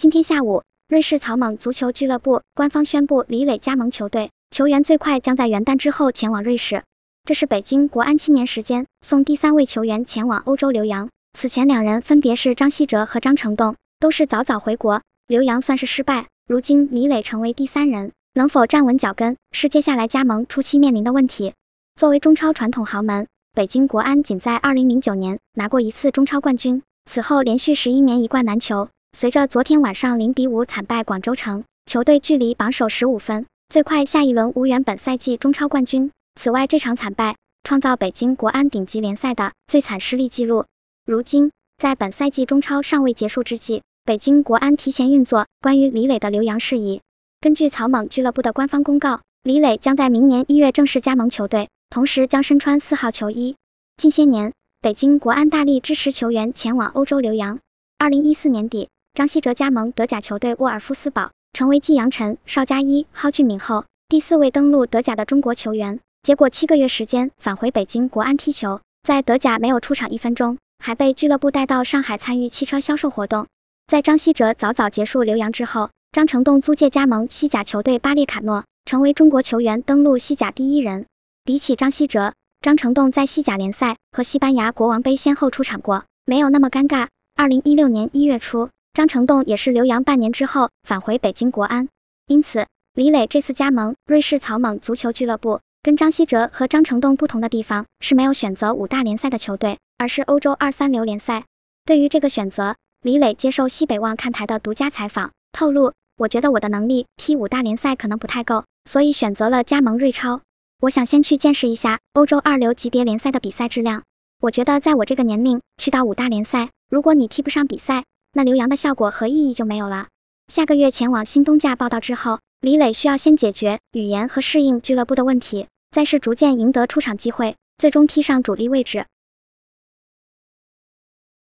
今天下午，瑞士草蜢足球俱乐部官方宣布李磊加盟球队，球员最快将在元旦之后前往瑞士。这是北京国安七年时间送第三位球员前往欧洲留洋，此前两人分别是张稀哲和张成栋，都是早早回国留洋算是失败。如今李磊成为第三人，能否站稳脚跟是接下来加盟初期面临的问题。作为中超传统豪门，北京国安仅在2009年拿过一次中超冠军，此后连续十一年一冠难求。随着昨天晚上零比五惨败广州城，球队距离榜首十五分，最快下一轮无缘本赛季中超冠军。此外，这场惨败创造北京国安顶级联赛的最惨失利记录。如今，在本赛季中超尚未结束之际，北京国安提前运作关于李磊的留洋事宜。根据草蜢俱乐部的官方公告，李磊将在明年一月正式加盟球队，同时将身穿四号球衣。近些年，北京国安大力支持球员前往欧洲留洋。二零一四年底。张稀哲加盟德甲球队沃尔夫斯堡，成为继杨晨、邵佳一、蒿俊闵后第四位登陆德甲的中国球员。结果七个月时间返回北京国安踢球，在德甲没有出场一分钟，还被俱乐部带到上海参与汽车销售活动。在张稀哲早早结束留洋之后，张成栋租借加盟西甲球队巴列卡诺，成为中国球员登陆西甲第一人。比起张稀哲，张成栋在西甲联赛和西班牙国王杯先后出场过，没有那么尴尬。二零一六年一月初。张成栋也是留洋半年之后返回北京国安，因此李磊这次加盟瑞士草蜢足球俱乐部，跟张稀哲和张成栋不同的地方是没有选择五大联赛的球队，而是欧洲二三流联赛。对于这个选择，李磊接受西北望看台的独家采访，透露：“我觉得我的能力踢五大联赛可能不太够，所以选择了加盟瑞超。我想先去见识一下欧洲二流级别联赛的比赛质量。我觉得在我这个年龄去到五大联赛，如果你踢不上比赛。”那留洋的效果和意义就没有了。下个月前往新东家报道之后，李磊需要先解决语言和适应俱乐部的问题，再是逐渐赢得出场机会，最终踢上主力位置。